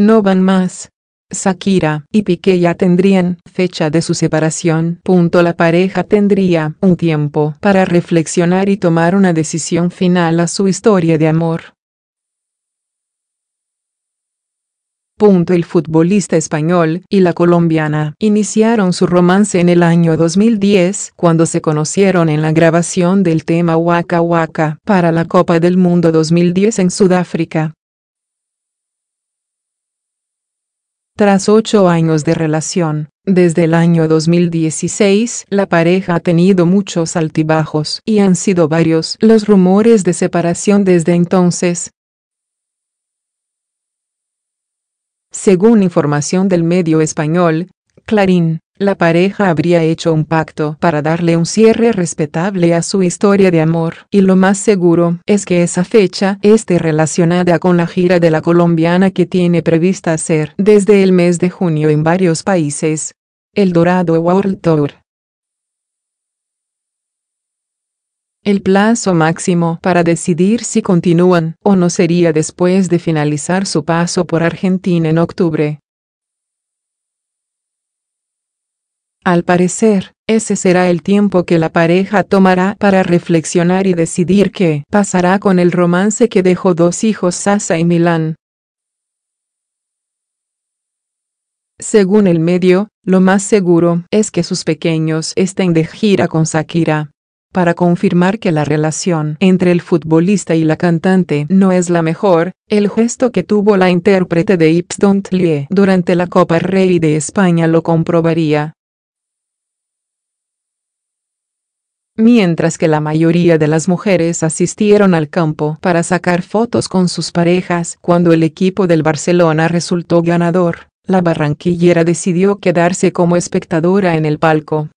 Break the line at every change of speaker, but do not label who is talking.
No van más. Shakira y Piqué ya tendrían fecha de su separación. la pareja tendría un tiempo para reflexionar y tomar una decisión final a su historia de amor. el futbolista español y la colombiana iniciaron su romance en el año 2010 cuando se conocieron en la grabación del tema Waka Waka para la Copa del Mundo 2010 en Sudáfrica. Tras ocho años de relación, desde el año 2016 la pareja ha tenido muchos altibajos y han sido varios los rumores de separación desde entonces. Según información del medio español, Clarín, la pareja habría hecho un pacto para darle un cierre respetable a su historia de amor, y lo más seguro es que esa fecha esté relacionada con la gira de la colombiana que tiene prevista hacer desde el mes de junio en varios países. El Dorado World Tour. El plazo máximo para decidir si continúan o no sería después de finalizar su paso por Argentina en octubre. Al parecer, ese será el tiempo que la pareja tomará para reflexionar y decidir qué pasará con el romance que dejó dos hijos Sasa y Milán. Según el medio, lo más seguro es que sus pequeños estén de gira con Shakira. Para confirmar que la relación entre el futbolista y la cantante no es la mejor, el gesto que tuvo la intérprete de Yves Don't Lie durante la Copa Rey de España lo comprobaría. mientras que la mayoría de las mujeres asistieron al campo para sacar fotos con sus parejas. Cuando el equipo del Barcelona resultó ganador, la barranquillera decidió quedarse como espectadora en el palco.